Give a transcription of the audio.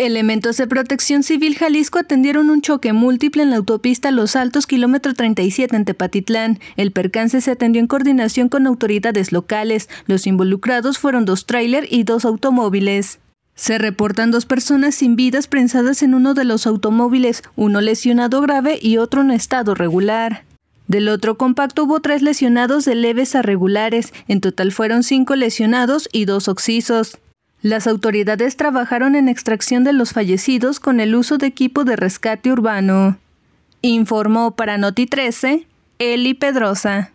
Elementos de Protección Civil Jalisco atendieron un choque múltiple en la autopista Los Altos, kilómetro 37 en Tepatitlán. El percance se atendió en coordinación con autoridades locales. Los involucrados fueron dos tráiler y dos automóviles. Se reportan dos personas sin vidas prensadas en uno de los automóviles, uno lesionado grave y otro en estado regular. Del otro compacto hubo tres lesionados de leves a regulares, en total fueron cinco lesionados y dos oxisos. Las autoridades trabajaron en extracción de los fallecidos con el uso de equipo de rescate urbano. Informó para Noti 13 Eli Pedrosa.